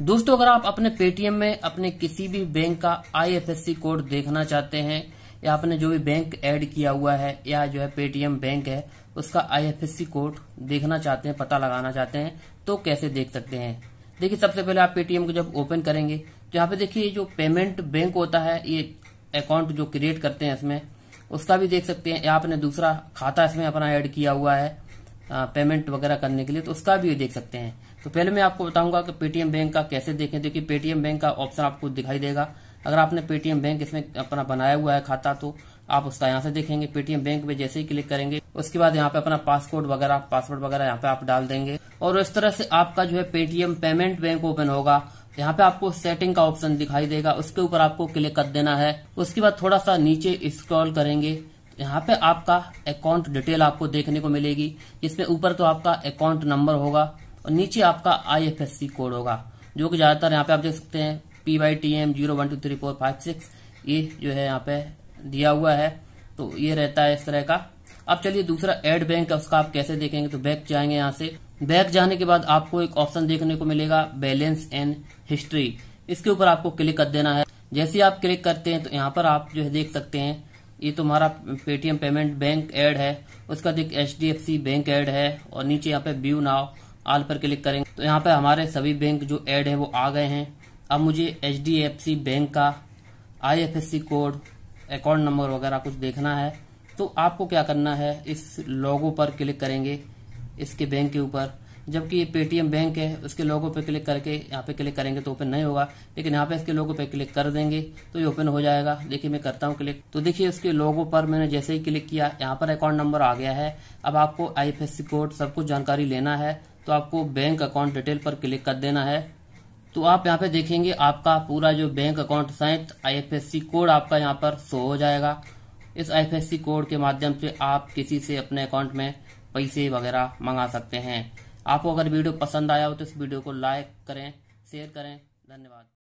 दोस्तों अगर आप अपने पेटीएम में अपने किसी भी बैंक का आईएफएससी कोड देखना चाहते हैं या आपने जो भी बैंक ऐड किया हुआ है या जो है पेटीएम बैंक है उसका आईएफएससी कोड देखना चाहते हैं पता लगाना चाहते हैं तो कैसे देख सकते हैं देखिए सबसे पहले आप पेटीएम को जब ओपन करेंगे तो यहाँ पे देखिये जो पेमेंट बैंक होता है ये अकाउंट जो क्रिएट करते हैं इसमें उसका भी देख सकते हैं या आपने दूसरा खाता इसमें अपना एड किया हुआ है पेमेंट वगैरह करने के लिए तो उसका भी देख सकते हैं तो पहले मैं आपको बताऊंगा कि पेटीएम बैंक का कैसे देखें देखिए पेटीएम बैंक का ऑप्शन आपको दिखाई देगा अगर आपने पेटीएम बैंक इसमें अपना बनाया हुआ है खाता तो आप उसका यहाँ से देखेंगे पेटीएम बैंक में जैसे ही क्लिक करेंगे उसके बाद यहाँ पे अपना पासपोर्ट वगैरह पासवर्ड वगैरह यहाँ पे आप डाल देंगे और इस तरह से आपका जो है पेटीएम पेमेंट बैंक ओपन होगा यहाँ पे आपको सेटिंग का ऑप्शन दिखाई देगा उसके ऊपर आपको क्लिक कर देना है उसके बाद थोड़ा सा नीचे स्क्रॉल करेंगे यहाँ पे आपका अकाउंट डिटेल आपको देखने को मिलेगी इसमें ऊपर तो आपका अकाउंट नंबर होगा और नीचे आपका आईएफएससी कोड होगा जो कि ज्यादातर यहाँ पे आप देख सकते हैं P Y T M zero one two three four five six ये जो है यहाँ पे दिया हुआ है तो ये रहता है इस तरह का अब चलिए दूसरा एड बैंक है उसका आप कैसे देखेंगे तो बैक जाएंगे यहाँ से बैक जाने के बाद आपको एक ऑप्शन देखने को मिलेगा बैलेंस एंड हिस्ट्री इसके ऊपर आपको क्लिक कर देना है जैसे आप क्लिक करते हैं तो यहाँ पर आप जो है देख सकते हैं ये तुम्हारा पेटीएम पेमेंट बैंक ऐड है उसका दिख H D F C bank ad है और नीचे यहाँ पे व्यू नाव आल पर क्लिक करेंगे तो यहाँ पे हमारे सभी बैंक जो ऐड है वो आ गए हैं अब मुझे H D F C bank का I F S C code account number वगैरह कुछ देखना है तो आपको क्या करना है इस लोगो पर क्लिक करेंगे इसके बैंक के ऊपर जबकि ये पेटीएम बैंक है उसके लोगो पे क्लिक करके यहाँ पे क्लिक करेंगे तो ओपन नहीं होगा लेकिन यहाँ पे इसके लोगो पे क्लिक कर देंगे तो ये ओपन हो जाएगा देखिए मैं करता हूँ क्लिक तो देखिए उसके लोगो पर मैंने जैसे ही क्लिक किया यहाँ पर अकाउंट नंबर आ गया है अब आपको आई कोड सब कुछ जानकारी लेना है तो आपको बैंक अकाउंट डिटेल पर क्लिक कर देना है तो आप यहाँ पे देखेंगे आपका पूरा जो बैंक अकाउंट सहित आई कोड आपका यहाँ पर शो हो जाएगा इस आई कोड के माध्यम से आप किसी से अपने अकाउंट में पैसे वगैरह मंगा सकते हैं आपको अगर वीडियो पसंद आया हो तो इस वीडियो को लाइक करें शेयर करें धन्यवाद